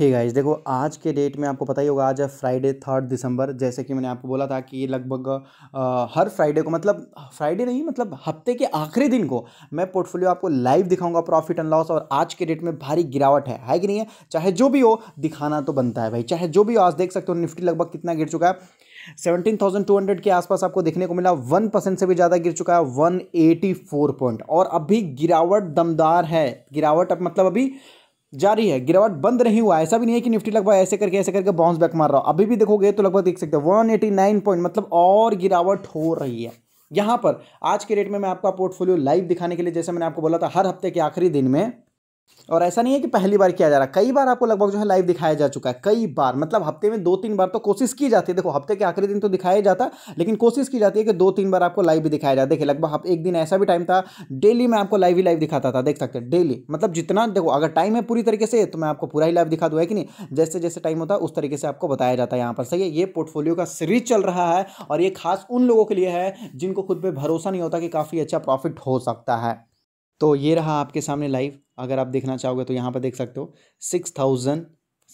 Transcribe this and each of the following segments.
hey guys देखो आज के डेट में आपको पता ही होगा आज है फ्राइडे थर्ड दिसंबर जैसे कि मैंने आपको बोला था कि लगभग हर फ्राइडे को मतलब फ्राइडे नहीं मतलब हफ्ते के आखिरी दिन को मैं पोर्टफोलियो आपको लाइव दिखाऊंगा प्रॉफिट एंड लॉस और आज के डेट में भारी गिरावट है है कि नहीं है चाहे जो भी हो दिखाना तो बनता है भाई चाहे जो भी हो आज देख सकते हो निफ्टी लगभग कितना गिर चुका है थाउजेंड टू हंड्रेड के आसपास आपको देखने को मिला वन परसेंट से भी ज़्यादा गिर चुका है वन एटी फोर पॉइंट और अभी गिरावट दमदार है गिरावट अब मतलब अभी जारी है गिरावट बंद नहीं हुआ ऐसा भी नहीं है कि निफ्टी लगभग ऐसे करके ऐसे करके बाउंस बैक मार रहा हो अभी भी देखोगे तो लगभग देख सकते हो 189 पॉइंट मतलब और गिरावट हो रही है यहाँ पर आज के रेट में मैं आपका पोर्टफोलियो लाइव दिखाने के लिए जैसे मैंने आपको बोला था हर हफ्ते के आखिरी दिन में और ऐसा नहीं है कि पहली बार किया जा रहा कई बार आपको लगभग जो है लाइव दिखाया जा चुका है कई बार मतलब हफ्ते में दो तीन बार तो कोशिश की जाती है देखो हफ्ते के आखिरी दिन तो दिखाया जाता लेकिन कोशिश की जाती है कि दो तीन बार आपको लाइव भी दिखाया जाए देखिए लगभग एक दिन ऐसा भी टाइम था डेली मैं आपको लाइव ही लाइव दिखाता था देख सकते हैं डेली मतलब जितना देखो अगर टाइम है पूरी तरीके से तो मैं आपको पूरा ही लाइव दिखा दूँ है कि नहीं जैसे जैसे टाइम होता उस तरीके से आपको बताया जाता है यहाँ पर सही है ये पोर्टफोलियो का सीरीज चल रहा है और ये खास उन लोगों के लिए है जिनको खुद पर भरोसा नहीं होता कि काफ़ी अच्छा प्रॉफिट हो सकता है तो ये रहा आपके सामने लाइव अगर आप देखना चाहोगे तो यहाँ पर देख सकते हो six thousand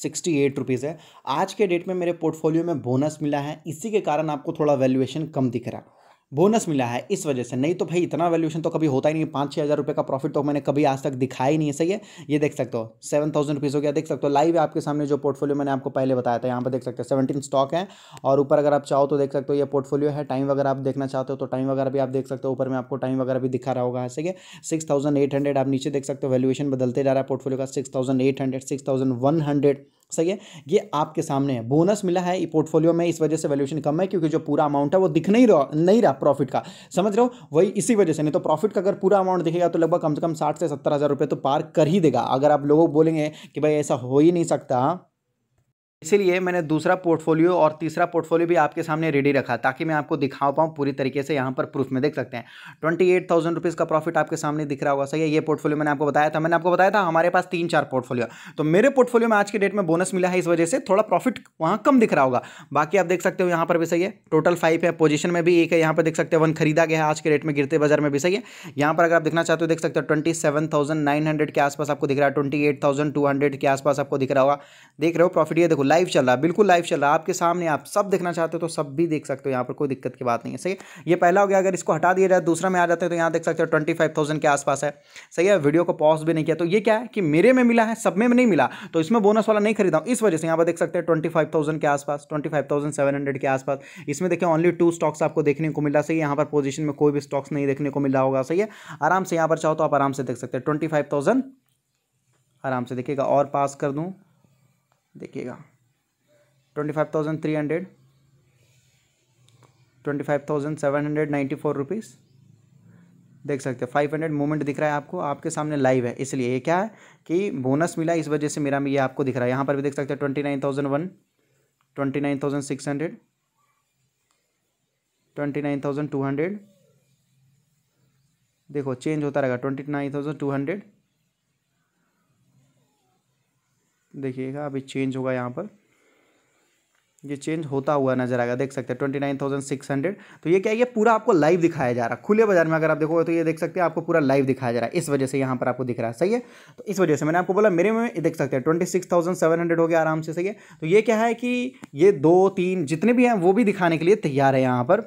sixty eight rupees है आज के डेट में मेरे पोर्टफोलियो में बोनस मिला है इसी के कारण आपको थोड़ा वैल्यूएशन कम दिख रहा है बोनस मिला है इस वजह से नहीं तो भाई इतना वैल्यूशन तो कभी होता ही नहीं पाँच छः हज़ार रुपये का प्रॉफिट तो मैंने कभी आज तक दिखाया ही नहीं है सही है ये देख सकते हो सेवन थाउजेंड रुपीज़ हो गया देख सकते हो लाइव आपके सामने जो पोर्टफोलियो मैंने आपको पहले बताया था यहाँ पर देख सकते हो सेवनटीन स्टॉक है और ऊपर अगर आप चाहो तो देख सकते हो ये पोर्टफोलियो है टाइम वगैरह आप देखना चाहते हो तो टाइम वगैरह भी आप देख सकते हो ऊपर में आपको टाइम वगैरह भी दिखा रहा होगा सही है सिक्स आप नीचे देख सकते हो वैल्यूशन बदलते जा रहा है पोर्टफोलियो का six thousand eight hundred six thousand one hundred सही है ये आपके सामने है बोनस मिला है पोर्टफोलियो में इस वजह से वैल्यूएशन कम है क्योंकि जो पूरा अमाउंट है वो दिख नहीं रहा नहीं रहा प्रॉफिट का समझ रहे हो वही इसी वजह से नहीं तो प्रॉफिट का अगर पूरा अमाउंट दिखेगा तो लगभग कम से कम साठ से सत्तर हज़ार रुपये तो पार कर ही देगा अगर आप लोगों को बोलेंगे कि भाई ऐसा हो ही नहीं सकता इसीलिए मैंने दूसरा पोर्टफोलियो और तीसरा पोर्टफोलियो भी आपके सामने रेडी रखा ताकि मैं आपको दिखा पाऊँ पूरी तरीके से यहाँ पर प्रूफ में देख सकते हैं ट्वेंटी एट थाउजेंड रुपीज़ का प्रॉफिट आपके सामने दिख रहा होगा सही है ये पोर्टफोलियो मैंने आपको बताया था मैंने आपको बताया था हमारे पास तीन चार पोर्टफोलियो तो मेरे पोर्टफोलियो में आज के डेट में बोनस मिला है इस वजह से थोड़ा प्रॉफिट वहाँ कम दिख रहा होगा बाकी आप देख सकते हो यहाँ पर भी सही है टोटल फाइव है पोजिशन में भी एक है यहाँ पर देख सकते हो वन खरीदा गया है आज के डेट में गिरते बाजार में भी सही है यहाँ पर अगर आप देखना चाहते हो देख सकते हो twenty seven thousand nine hundred के आसपास आपको दिख रहा है twenty eight thousand two hundred के आसपास आपको दिख रहा होगा देख रहे हो प्रॉफिट ये देखो लाइव चल रहा है बिल्कुल लाइव चल रहा है आपके सामने आप सब देखना चाहते हो तो सब भी देख सकते हो यहाँ पर कोई दिक्कत की बात नहीं है सही है ये पहला हो गया अगर इसको हटा दिया जाए दूसरा में आ जाते हैं तो यहाँ देख सकते हो ट्वेंटी फाइव थाउजेंड के आसपास है सही है वीडियो को पॉज भी नहीं किया तो ये क्या है कि मेरे में मिला है सब में नहीं मिला तो इसमें बोनस वाला नहीं खरीदा इस वजह से यहाँ पर देख सकते हैं ट्वेंटी फाइव थाउजेंड के आसपास ट्वेंटी फाइव थाउजेंड सेवन के आसपास इसमें देखिए ओनली टू स्टॉक्स आपको देखने को मिला सही है यहाँ पर पोजिशन में कोई भी स्टॉक्स नहीं देखने को मिला होगा सही है आराम से यहाँ पर चाहो तो आप आराम से देख सकते हैं ट्वेंटी फाइव थाउजेंड आराम से देखिएगा और पास कर दूं देखिएगा twenty five thousand three hundred twenty five thousand seven hundred ninety four rupees देख सकते हो फाइव हंड्रेड मूवमेंट दिख रहा है आपको आपके सामने लाइव है इसलिए ये क्या है कि बोनस मिला इस वजह से मेरा में ये आपको दिख रहा है यहाँ पर भी देख सकते हो twenty nine thousand one twenty nine thousand six hundred twenty nine thousand two hundred देखो चेंज होता रहेगा twenty nine thousand two hundred देखिएगा अभी चेंज होगा यहाँ पर ये चेंज होता हुआ नजर आएगा देख सकते हैं twenty nine thousand six hundred तो ये क्या है ये पूरा आपको लाइव दिखाया जा रहा है खुले बाजार में अगर आप देखोगे तो ये देख सकते हैं आपको पूरा लाइव दिखाया जा रहा है इस वजह से यहाँ पर आपको दिख रहा है सही है तो इस वजह से मैंने आपको बोला मेरे में देख सकते हैं ट्वेंटी सिक्स थाउजेंड सेवन हो गया आराम से सही है तो ये क्या है कि ये दो तीन जितने भी हैं वो भी दिखाने के लिए तैयार है यहाँ पर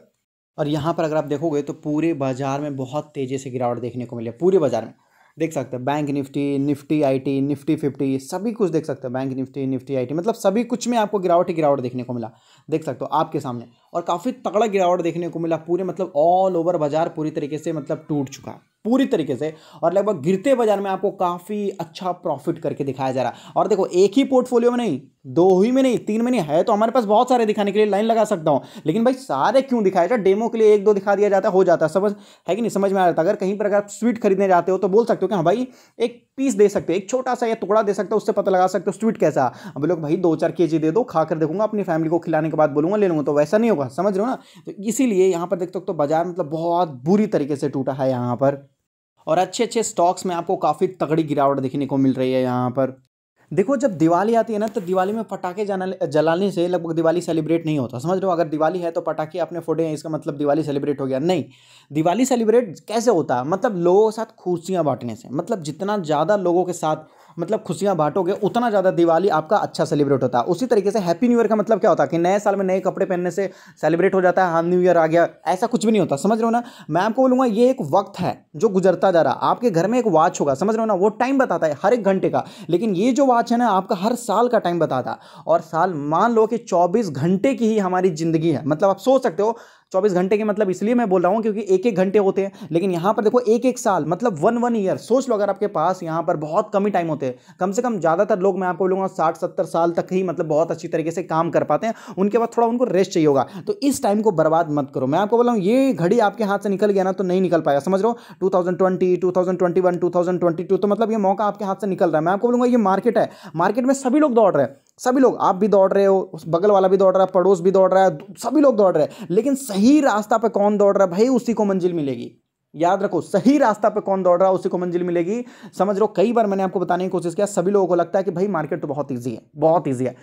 और यहाँ पर अगर आप देखोगे तो पूरे बाजार में बहुत तेज़ी से गिरावट देखने को मिले पूरे बाजार में देख सकते हैं bank Nifty Nifty IT Nifty fifty सभी कुछ देख सकते हैं बैंक निफ्टी निफ्टी आईटी मतलब सभी कुछ में आपको गिरावट ही गिरावट देखने को मिला देख सकते हो आपके सामने और काफ़ी तगड़ा गिरावट देखने को मिला पूरे मतलब ऑल ओवर बाजार पूरी तरीके से मतलब टूट चुका है पूरी तरीके से और लगभग गिरते बाजार में आपको काफ़ी अच्छा प्रॉफिट करके दिखाया जा रहा है और देखो एक ही पोर्टफोलियो में नहीं दो ही में नहीं तीन में नहीं है तो हमारे पास बहुत सारे दिखाने के लिए लाइन लगा सकता हूँ लेकिन भाई सारे क्यों दिखाया जाए डेमो तो के लिए एक दो दिखा दिया जाता है हो जाता है समझ है कि नहीं समझ में आ जाता अगर कहीं पर अगर आप स्वीट खरीदने जाते हो तो बोल सकते हो कि हाँ भाई एक पीस दे सकते हो एक छोटा सा या टुकड़ा दे सकते हो उससे पता लगा सकते हो स्वीट कैसा अब लोग भाई दो चार के दे दो खा कर देखूंगा अपनी फैमिली को खिलाने के बाद बोलूंगा ले लूंगा तो वैसा नहीं होगा होगा समझ रहे हो ना तो इसीलिए यहाँ पर देख सकते हो तो बाजार मतलब बहुत बुरी तरीके से टूटा है यहाँ पर और अच्छे अच्छे स्टॉक्स में आपको काफ़ी तगड़ी गिरावट देखने को मिल रही है यहाँ पर देखो जब दिवाली आती है ना तो दिवाली में पटाखे जलाने से लगभग दिवाली सेलिब्रेट नहीं होता समझ लो अगर दिवाली है तो पटाखे अपने फोड़े हैं इसका मतलब दिवाली सेलिब्रेट हो गया नहीं दिवाली सेलिब्रेट कैसे होता है मतलब लोगों के साथ खुशियाँ बांटने से मतलब जितना ज़्यादा लोगों के साथ मतलब खुशियाँ बांटोगे उतना ज़्यादा दिवाली आपका अच्छा सेलिब्रेट होता है उसी तरीके से हैप्पी न्यू ईयर का मतलब क्या होता है कि नए साल में नए कपड़े पहनने से सेलिब्रेट हो जाता है हाँ न्यू ईयर आ गया ऐसा कुछ भी नहीं होता समझ रहे हो ना मैं आपको बोलूँगा ये एक वक्त है जो गुजरता जा रहा है आपके घर में एक वॉच होगा समझ रहे हो ना वो टाइम बताता है हर एक घंटे का लेकिन ये जो वॉच है ना आपका हर साल का टाइम बताता है और साल मान लो कि चौबीस घंटे की ही हमारी ज़िंदगी है मतलब आप सोच सकते हो चौबीस घंटे के मतलब इसलिए मैं बोल रहा हूँ क्योंकि एक एक घंटे होते हैं लेकिन यहाँ पर देखो एक एक साल मतलब वन वन ईयर सोच लो अगर आपके पास यहाँ पर बहुत कम ही टाइम होते हैं कम से कम ज़्यादातर लोग मैं आपको बोलूँगा साठ सत्तर साल तक ही मतलब बहुत अच्छी तरीके से काम कर पाते हैं उनके बाद थोड़ा उनको रेस्ट चाहिए होगा तो इस टाइम को बर्बाद मत करो मैं आपको बोला हूँ ये घड़ी आपके हाथ से निकल गया ना तो नहीं निकल पाया समझ रहे टू 2020 ट्वेंटी 2022 तो मतलब ये मौका आपके हाथ से निकल रहा है मैं आपको बोलूँगा ये मार्केट है मार्केट में सभी लोग दौड़ रहे हैं सभी लोग आप भी दौड़ रहे हो उस बगल वाला भी दौड़ रहा है पड़ोस भी दौड़ रहा है सभी लोग दौड़ रहे हैं लेकिन सही रास्ता पर कौन दौड़ रहा है भाई उसी को मंजिल मिलेगी याद रखो सही रास्ता पर कौन दौड़ रहा है उसी को मंजिल मिलेगी समझ लो कई बार मैंने आपको बताने की कोशिश किया सभी लोगों को लगता है कि भाई मार्केट तो बहुत ईजी है बहुत ईजी है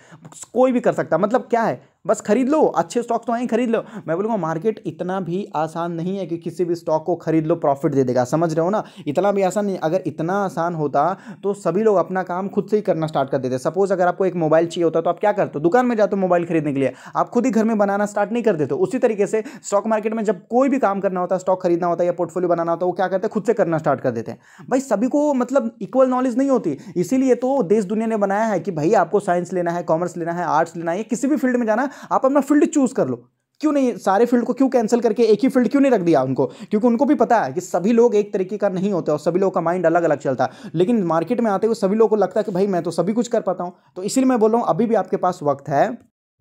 कोई भी कर सकता है मतलब क्या है बस खरीद लो अच्छे स्टॉक तो आए खरीद लो मैं बोलूँगा मार्केट इतना भी आसान नहीं है कि किसी भी स्टॉक को खरीद लो प्रॉफिट दे देगा समझ रहे हो ना इतना भी आसान नहीं अगर इतना आसान होता तो सभी लोग अपना काम खुद से ही करना स्टार्ट कर देते सपोज अगर आपको एक मोबाइल चाहिए होता तो आप क्या करते हो दुकान में जाते हो मोबाइल खरीदने के लिए आप खुद ही घर में बनाना स्टार्ट नहीं कर देते तो उसी तरीके से स्टॉक मार्केट में जब कोई भी काम करना होता है स्टॉक खरीदना होता है या पोर्टफोलियो बनाना होता है वो क्या करते हैं खुद से करना स्टार्ट कर देते हैं भाई सभी को मतलब इक्वल नॉलेज नहीं होती इसीलिए तो देश दुनिया ने बनाया है कि भाई आपको साइंस लेना है कॉमर्स लेना है आर्ट्स लेना है किसी भी फील्ड में जाना आप अपना फील्ड चूज़ कर लो क्यों नहीं सारे फील्ड को क्यों कैंसिल करके एक ही फील्ड क्यों नहीं रख दिया उनको क्योंकि उनको भी पता है कि सभी लोग एक तरीके का नहीं होते और सभी लोगों का माइंड अलग अलग चलता है लेकिन मार्केट में आते हुए सभी लोगों को लगता है कि भाई मैं तो सभी कुछ कर पाता हूँ तो इसीलिए मैं बोल रहा हूँ अभी भी आपके पास वक्त है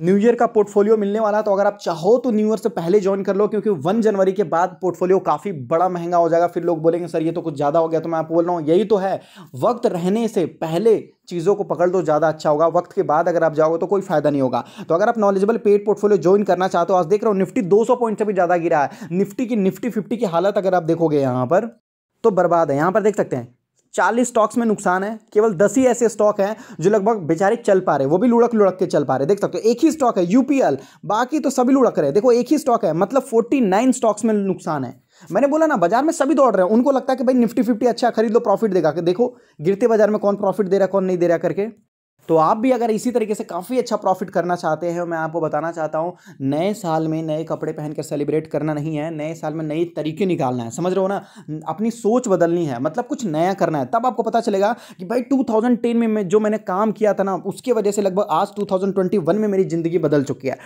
न्यू ईयर का पोर्टफोलियो मिलने वाला तो अगर आप चाहो तो न्यू ईयर से पहले ज्वाइन कर लो क्योंकि वन जनवरी के बाद पोर्टफोलियो काफ़ी बड़ा महंगा हो जाएगा फिर लोग बोलेंगे सर ये तो कुछ ज़्यादा हो गया तो मैं आप बोल रहा हूँ यही तो है वक्त रहने से पहले चीज़ों को पकड़ दो ज़्यादा अच्छा होगा वक्त के बाद अगर आप जाओगे तो कोई फायदा नहीं होगा तो अगर आप नॉलेजेबल पेड पोर्टफोलियो ज्वाइन करना चाहते हो आज देख रहा हूँ निफ्टी 200 पॉइंट से भी ज़्यादा गिरा है निफ्टी की निफ्टी फिफ्टी की हालत अगर आप देखोगे यहाँ पर तो बर्बाद है यहाँ पर देख सकते हैं चालीस स्टॉक्स में नुकसान है केवल दस ही ऐसे स्टॉक हैं जो लगभग बेचारे चल पा रहे वो भी लुढ़क लुढ़क के चल पा रहे देख सकते हो एक ही स्टॉक है यूपीएल बाकी तो सभी लुढ़क रहे देखो एक ही स्टॉक है मतलब फोर्टी नाइन स्टॉक्स में नुकसान है मैंने बोला ना बाजार में सभी दौड़ रहे हैं उनको लगता है कि भाई निफ्टी फिफ्टी अच्छा खरीद लो प्रॉफिट देगा देखो गिरते बाजार में कौन प्रॉफिट दे रहा है कौन नहीं दे रहा करके तो आप भी अगर इसी तरीके से काफ़ी अच्छा प्रॉफिट करना चाहते हैं मैं आपको बताना चाहता हूँ नए साल में नए कपड़े पहनकर सेलिब्रेट करना नहीं है नए साल में नए तरीके निकालना है समझ रहे हो ना अपनी सोच बदलनी है मतलब कुछ नया करना है तब आपको पता चलेगा कि भाई 2010 में मैं जो मैंने काम किया था ना उसके वजह से लगभग आज टू में मेरी ज़िंदगी बदल चुकी है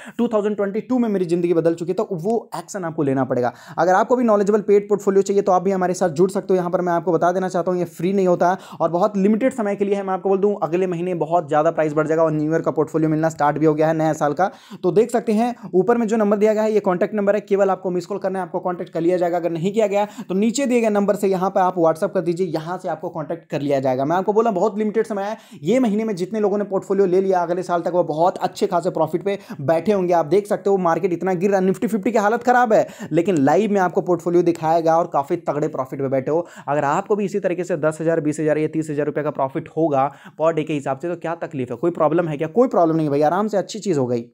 टू में मेरी ज़िंदगी बदल चुकी है तो वो एक्शन आपको लेना पड़ेगा अगर आपको भी नॉलेजेबल पेड पोर्टफोलियो चाहिए तो आप भी हमारे साथ जुड़ सकते हो यहाँ पर मैं आपको बता देना चाहता हूँ ये फ्री नहीं होता और बहुत लिमिटेड समय के लिए मैं आपको बोल दूँ अगले महीने बहुत ज़्यादा प्राइस बढ़ जाएगा और न्यू ईयर का पोर्टफोलियो मिलना स्टार्ट भी हो गया है नया साल का तो देख सकते हैं ऊपर में जो नंबर दिया गया है ये कॉन्टैक्ट नंबर है केवल आपको मिस कॉल करना है आपको कॉन्टैक्ट कर लिया जाएगा अगर नहीं किया गया तो नीचे दिए गए नंबर से यहाँ पर आप व्हाट्सअप कर दीजिए यहाँ से आपको कॉन्टैक्ट कर लिया जाएगा मैं आपको बोला बहुत लिमिटेड समय है ये महीने में जितने लोगों ने पोर्टफोलियो ले लिया अगले साल तक वो बहुत अच्छे खासे प्रॉफिट पे बैठे होंगे आप देख सकते हो मार्केट इतना गिर रहा है निफ्टी फिफ्टी की हालत खराब है लेकिन लाइव में आपको पोर्टफोलियो दिखाएगा और काफ़ी तगड़े प्रॉफिट में बैठे हो अगर आपको भी इसी तरीके से दस हज़ार बीस हज़ार या तीस हज़ार रुपये का प्रॉफिट होगा पर डे के हिसाब से तो क्या तकलीफ है कोई प्रॉब्लम है क्या कोई प्रॉब्लम नहीं भाई आराम से अच्छी चीज़ हो गई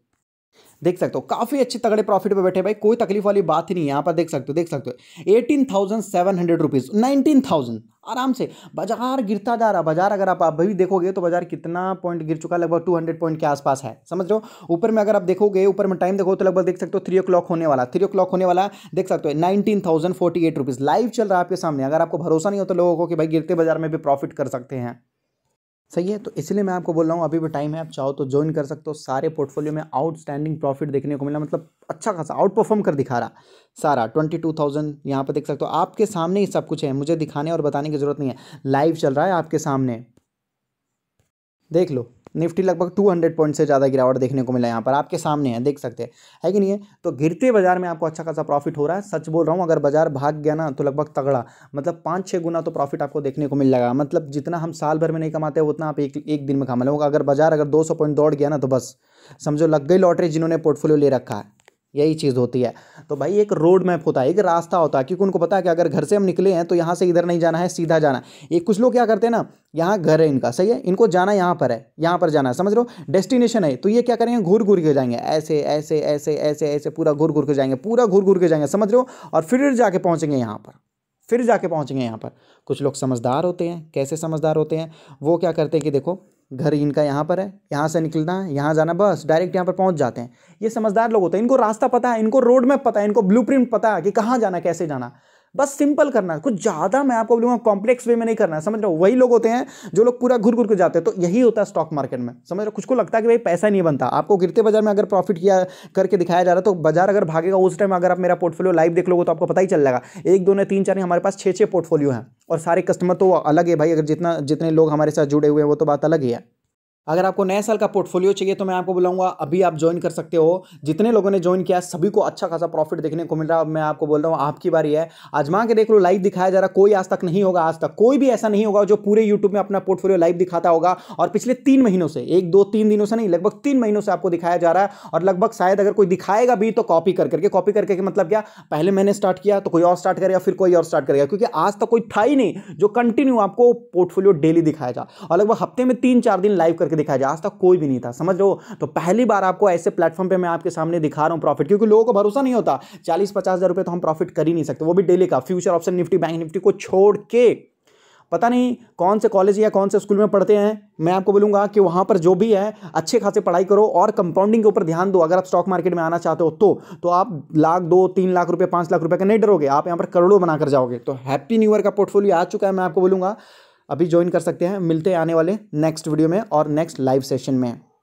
देख सकते हो काफ़ी अच्छे तगड़े प्रॉफिट पे बैठे भाई कोई तकलीफ वाली बात ही नहीं है यहाँ पर देख सकते हो देख सकते हो eighteen thousand seven hundred rupees nineteen thousand आराम से बाजार गिरता जा रहा बाजार अगर आप अभी देखोगे तो बाजार कितना पॉइंट गिर चुका है लगभग टू हंड्रेड पॉइंट के आसपास है समझ लो ऊपर में अगर आप देखोगे ऊपर में टाइम देखो तो लगभग देख सकते हो थ्री ओ होने वाला थ्री ओ होने वाला देख सकते हो nineteen thousand forty eight rupees live चल रहा है आपके सामने अगर आपको भरोसा नहीं होता तो लोगों को कि भाई गिरते बाजार में भी प्रॉफिट कर सकते हैं सही है तो इसलिए मैं आपको बोल रहा हूँ अभी भी टाइम है आप चाहो तो ज्वाइन कर सकते हो सारे पोर्टफोलियो में आउटस्टैंडिंग प्रॉफिट देखने को मिला मतलब अच्छा खासा आउट परफॉर्म कर दिखा रहा सारा ट्वेंटी टू थाउजेंड यहाँ पर देख सकते हो आपके सामने ही सब कुछ है मुझे दिखाने और बताने की जरूरत नहीं है लाइव चल रहा है आपके सामने देख लो निफ्टी लगभग 200 पॉइंट से ज़्यादा गिरावट देखने को मिला यहाँ पर आपके सामने है देख सकते हैं है कि नहीं है तो गिरते बाजार में आपको अच्छा खासा प्रॉफिट हो रहा है सच बोल रहा हूँ अगर बाजार भाग गया ना तो लगभग तगड़ा मतलब पाँच छः गुना तो प्रॉफिट आपको देखने को मिल जाएगा मतलब जितना हम साल भर में नहीं कमाते उतना आप एक एक दिन में कमा लेंगे मतलब अगर बाजार अगर दो पॉइंट दौड़ गया ना तो बस समझो लग गई लॉटरी जिन्होंने पोर्टफोलियो ले रखा है यही चीज़ होती है तो भाई एक रोड मैप होता है एक रास्ता होता है क्योंकि उनको पता है कि अगर घर से हम निकले हैं तो यहाँ से इधर नहीं जाना है सीधा जाना ये कुछ लोग क्या करते हैं ना यहाँ घर है इनका सही है इनको जाना यहाँ पर है यहाँ पर जाना है समझ लो डेस्टिनेशन है तो ये क्या करेंगे घूर घूर के जाएंगे ऐसे ऐसे ऐसे ऐसे ऐसे पूरा घूर घूर के जाएंगे पूरा घूर घूर के जाएंगे समझ लो और फिर जाके पहुँचेंगे यहाँ पर फिर जाके पहुँचेंगे यहाँ पर कुछ लोग समझदार होते हैं कैसे समझदार होते हैं वो क्या करते हैं कि देखो घर इनका यहाँ पर है यहाँ से निकलना है यहाँ जाना बस डायरेक्ट यहाँ पर पहुँच जाते हैं ये समझदार लोग होते हैं इनको रास्ता पता है इनको रोड मैप पता है इनको ब्लू पता है कि कहाँ जाना कैसे जाना बस सिंपल करना है कुछ ज़्यादा मैं आपको बोलूँगा कॉम्प्लेक्स वे में नहीं करना है समझ रहे हो वही लोग होते हैं जो लोग पूरा घुर घुर के जाते हैं तो यही होता है स्टॉक मार्केट में समझ रहे हो कुछ को लगता है कि भाई पैसा नहीं बनता आपको गिरते बाजार में अगर प्रॉफिट किया करके दिखाया जा रहा है तो बाजार अगर भागेगा उस टाइम अगर आप मेरा पोर्टफोलियो लाइव देख लो तो आपको पता ही चल जाएगा एक दो ने तीन चार हमारे पास छः छः पोर्टफोलियो हैं और सारे कस्टमर तो अलग है भाई अगर जितना जितने लोग हमारे साथ जुड़े हुए हैं वो तो बात अलग ही है अगर आपको नए साल का पोर्टफोलियो चाहिए तो मैं आपको बुलाऊंगा अभी आप ज्वाइन कर सकते हो जितने लोगों ने ज्वाइन किया सभी को अच्छा खासा प्रॉफिट देखने को मिल रहा है मैं आपको बोल रहा हूँ आपकी बारी है आजमा के देख लो लाइव दिखाया जा रहा कोई आज तक नहीं होगा आज तक कोई भी ऐसा नहीं होगा जो पूरे यूट्यूब में अपना पोर्टफोलियो लाइव दिखाता होगा और पिछले तीन महीनों से एक दो तीन दिनों से नहीं लगभग तीन महीनों से आपको दिखाया जा रहा है और लगभग शायद अगर कोई दिखाएगा भी तो कॉपी कर करके कॉपी करके मतलब क्या पहले मैंने स्टार्ट किया तो कोई और स्टार्ट करेगा फिर कोई और स्टार्ट करेगा क्योंकि आज तक कोई था ही नहीं जो कंटिन्यू आपको पोर्टफोलियो डेली दिखाया जा और लगभग हफ्ते में तीन चार दिन लाइव करके करके दिखाया जाए आज तक कोई भी नहीं था समझ लो तो पहली बार आपको ऐसे प्लेटफॉर्म पर मैं आपके सामने दिखा रहा हूँ प्रॉफिट क्योंकि लोगों को भरोसा नहीं होता चालीस पचास हज़ार रुपये तो हम प्रॉफिट कर ही नहीं सकते वो भी डेली का future option Nifty bank Nifty को छोड़ के पता नहीं कौन से कॉलेज या कौन से स्कूल में पढ़ते हैं मैं आपको बोलूँगा कि वहाँ पर जो भी है अच्छे खासे पढ़ाई करो और कंपाउंडिंग के ऊपर ध्यान दो अगर आप स्टॉक मार्केट में आना चाहते हो तो तो आप लाख दो तीन लाख रुपये पाँच लाख रुपये का नहीं डरोगे आप यहाँ पर करोड़ों बनाकर जाओगे तो हैप्पी न्यू ईयर का पोर्टफोलियो आ चुका है मैं आपको बोलूँगा अभी ज्वाइन कर सकते हैं मिलते आने वाले नेक्स्ट वीडियो में और नेक्स्ट लाइव सेशन में